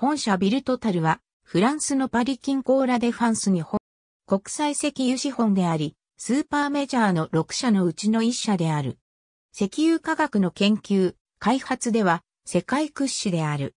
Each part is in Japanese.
本社ビルトタルは、フランスのパリ近郊ラデファンスに本、国際石油資本であり、スーパーメジャーの6社のうちの1社である。石油科学の研究、開発では、世界屈指である。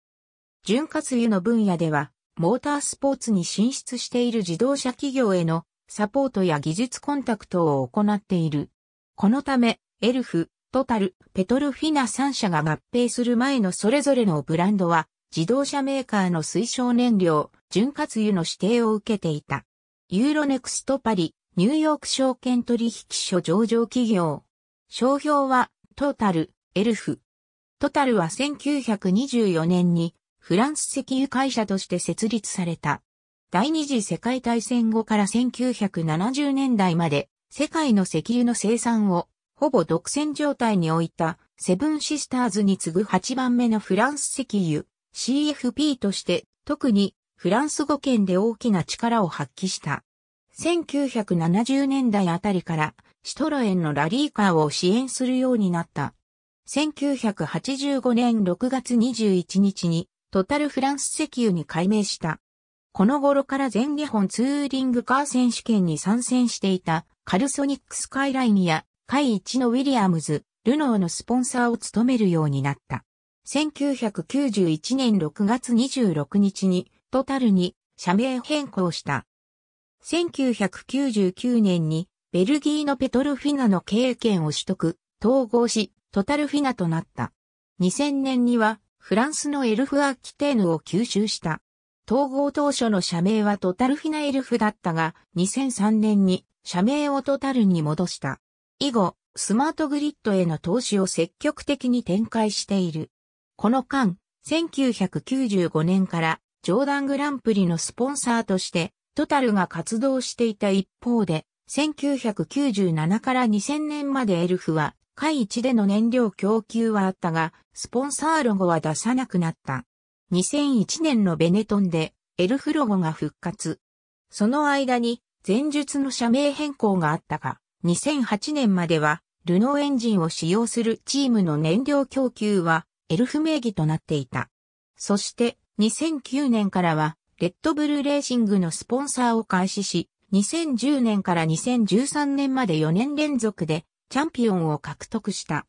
潤滑油の分野では、モータースポーツに進出している自動車企業へのサポートや技術コンタクトを行っている。このため、エルフ、トタル、ペトルフィナ3社が合併する前のそれぞれのブランドは、自動車メーカーの推奨燃料、潤滑油の指定を受けていた。ユーロネクストパリ、ニューヨーク証券取引所上場企業。商標は、トータル、エルフ。トタルは1924年に、フランス石油会社として設立された。第二次世界大戦後から1970年代まで、世界の石油の生産を、ほぼ独占状態に置いた、セブンシスターズに次ぐ8番目のフランス石油。CFP として特にフランス語圏で大きな力を発揮した。1970年代あたりからシトロエンのラリーカーを支援するようになった。1985年6月21日にトタルフランス石油に改名した。この頃から全日本ツーリングカー選手権に参戦していたカルソニックスカイラインやカイのウィリアムズ、ルノーのスポンサーを務めるようになった。1991年6月26日にトタルに社名変更した。1999年にベルギーのペトルフィナの経営権を取得、統合し、トタルフィナとなった。2000年にはフランスのエルフ・アキテーヌを吸収した。統合当初の社名はトタルフィナエルフだったが、2003年に社名をトタルに戻した。以後、スマートグリッドへの投資を積極的に展開している。この間、1995年からジョーダングランプリのスポンサーとしてトタルが活動していた一方で、1997から2000年までエルフは、会一での燃料供給はあったが、スポンサーロゴは出さなくなった。2001年のベネトンで、エルフロゴが復活。その間に、前述の社名変更があったが、2008年までは、ルノーエンジンを使用するチームの燃料供給は、エルフ名義となっていた。そして2009年からはレッドブルーレーシングのスポンサーを開始し、2010年から2013年まで4年連続でチャンピオンを獲得した。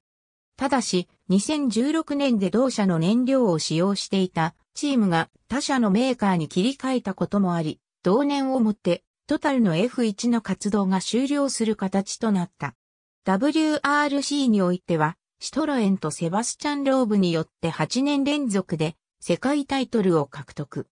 ただし、2016年で同社の燃料を使用していたチームが他社のメーカーに切り替えたこともあり、同年をもってトタルの F1 の活動が終了する形となった。WRC においてはシトロエンとセバスチャン・ローブによって8年連続で世界タイトルを獲得。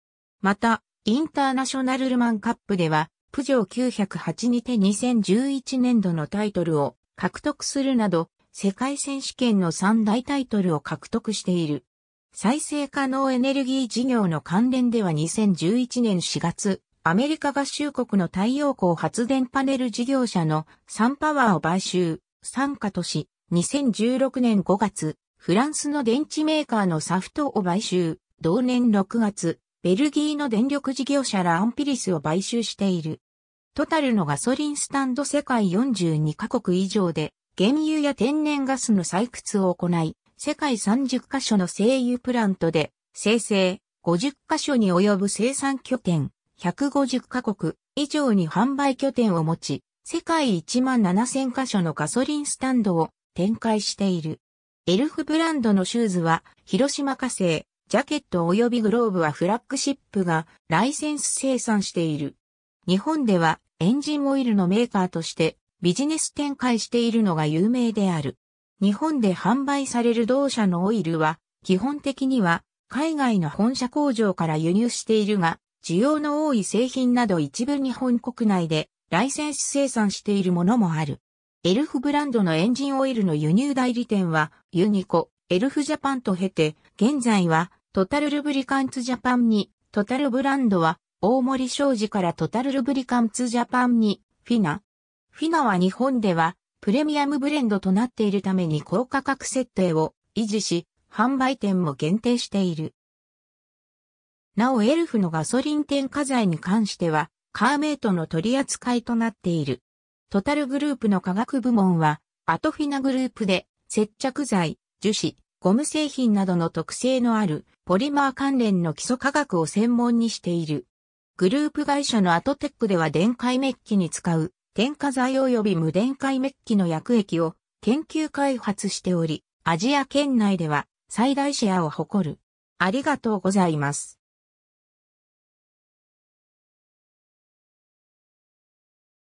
また、インターナショナルルマンカップでは、プジョー908にて2011年度のタイトルを獲得するなど、世界選手権の3大タイトルを獲得している。再生可能エネルギー事業の関連では2011年4月、アメリカ合衆国の太陽光発電パネル事業者のサンパワーを買収、参加とし、2016年5月、フランスの電池メーカーのサフトを買収、同年6月、ベルギーの電力事業者ランピリスを買収している。トタルのガソリンスタンド世界42カ国以上で、原油や天然ガスの採掘を行い、世界30カ所の製油プラントで、生成、50カ所に及ぶ生産拠点、150カ国以上に販売拠点を持ち、世界1万7000カ所のガソリンスタンドを展開している。エルフブランドのシューズは、広島化星、ジャケット及びグローブはフラッグシップがライセンス生産している。日本ではエンジンオイルのメーカーとしてビジネス展開しているのが有名である。日本で販売される同社のオイルは、基本的には海外の本社工場から輸入しているが、需要の多い製品など一部日本国内でライセンス生産しているものもある。エルフブランドのエンジンオイルの輸入代理店は、ユニコ、エルフジャパンと経て、現在は、トタルルブリカンツジャパンに、トタルブランドは、大森商事からトタルルブリカンツジャパンに、フィナ。フィナは日本では、プレミアムブレンドとなっているために高価格設定を維持し、販売店も限定している。なおエルフのガソリン添加剤に関しては、カーメイトの取り扱いとなっている。トタルグループの化学部門は、アトフィナグループで、接着剤、樹脂、ゴム製品などの特性のあるポリマー関連の基礎化学を専門にしている。グループ会社のアトテックでは電解メッキに使う添加剤及び無電解メッキの薬液を研究開発しており、アジア圏内では最大シェアを誇る。ありがとうございます。